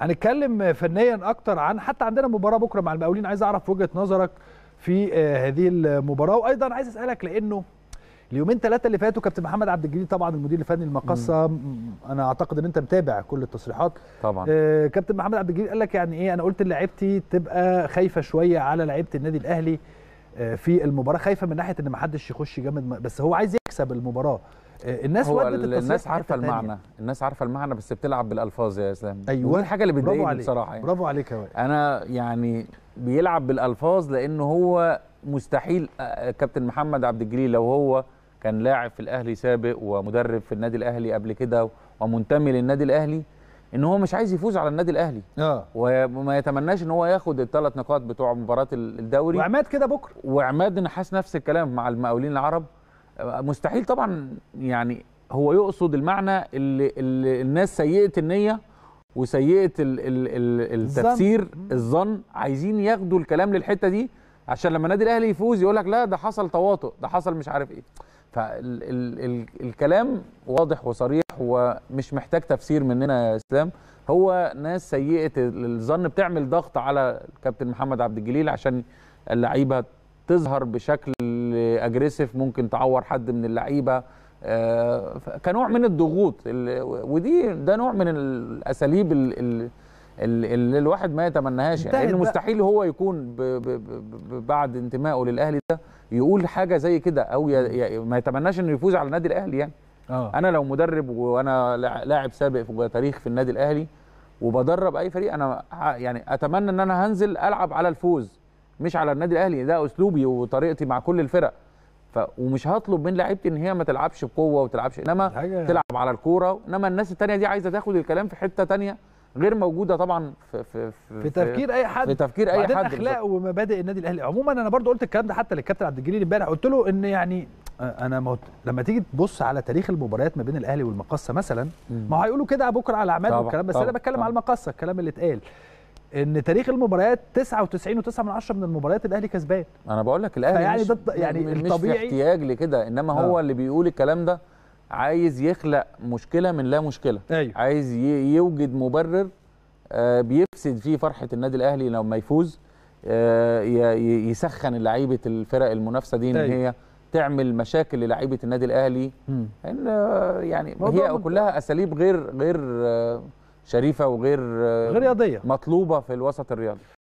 هنتكلم فنيا اكتر عن حتى عندنا مباراه بكره مع المقاولين عايز اعرف وجهه نظرك في آه، هذه المباراه وايضا عايز اسالك لانه اليومين ثلاثه اللي فاتوا كابتن محمد عبد الجليل طبعا المدير الفني المقصه انا اعتقد ان انت متابع كل التصريحات طبعا آه كابتن محمد عبد الجليل قال لك يعني ايه انا قلت لعيبتي تبقى خايفه شويه على لعيبه النادي الاهلي آه، في المباراه خايفه من ناحيه ان ما حدش يخش جامد بس هو عايز يكسب المباراه آه، الناس هو الناس عارفه المعنى تانية. الناس عارفه المعنى بس بتلعب بالالفاظ يا اسلام ايوه ودي الحاجه اللي بتضايقني بصراحه يعني. برافو عليك يا انا يعني بيلعب بالالفاظ لان هو مستحيل آه، كابتن محمد عبد الجليل لو هو كان لاعب في الاهلي سابق ومدرب في النادي الاهلي قبل كده ومنتمي للنادي الاهلي ان هو مش عايز يفوز على النادي الاهلي اه وما يتمناش ان هو ياخد الثلاث نقاط بتوع مباراه الدوري وعماد كده بكره وعماد نحاس نفس الكلام مع المقاولين العرب آه، مستحيل طبعا يعني هو يقصد المعنى اللي, اللي الناس سيئه النيه وسيئه الـ الـ الـ التفسير الظن عايزين ياخدوا الكلام للحته دي عشان لما النادي الاهلي يفوز يقول لك لا ده حصل تواطؤ ده حصل مش عارف ايه فالكلام واضح وصريح ومش محتاج تفسير مننا يا اسلام هو ناس سيئه الظن بتعمل ضغط على الكابتن محمد عبد الجليل عشان اللعيبه تظهر بشكل اجريسيف ممكن تعور حد من اللعيبه آه، كنوع من الضغوط ودي ده نوع من الاساليب اللي الواحد ما يتمناهاش يعني لان مستحيل هو يكون بعد انتمائه للاهلي ده يقول حاجه زي كده او ما يتمناش انه يفوز على النادي الاهلي يعني أوه. انا لو مدرب وانا لاعب سابق في تاريخ في النادي الاهلي وبدرب اي فريق انا يعني اتمنى ان انا هنزل العب على الفوز مش على النادي الاهلي ده اسلوبي وطريقتي مع كل الفرق ف ومش هطلب من لعيبتي ان هي ما تلعبش بقوه وتلعبش انما تلعب على الكوره انما الناس التانية دي عايزه تاخد الكلام في حته تانية غير موجوده طبعا في في في, في تفكير اي حد في تفكير اي حد اخلاق ومبادئ النادي الاهلي عموما انا برضو قلت الكلام ده حتى للكابتن عبد الجليل امبارح قلت له ان يعني انا موت لما تيجي تبص على تاريخ المباريات ما بين الاهلي والمقصه مثلا ما هو هيقولوا كده بكره على اعمال والكلام بس طبعًا انا بتكلم على المقصه الكلام اللي اتقال ان تاريخ المباريات 99 و9 من 10 من المباريات الاهلي كسبان انا بقول لك الاهلي يعني ده يعني مش الطبيعي مش احتياج لكده انما هو آه. اللي بيقول الكلام ده عايز يخلق مشكله من لا مشكله أيوه. عايز يوجد مبرر آه، بيفسد فيه فرحه النادي الاهلي لما يفوز آه، يسخن لعيبه الفرق المنافسه دي ان أيوه. هي تعمل مشاكل للعيبه النادي الاهلي ان آه، يعني هي كلها اساليب غير غير شريفه وغير غير رياضيه مطلوبه في الوسط الرياضي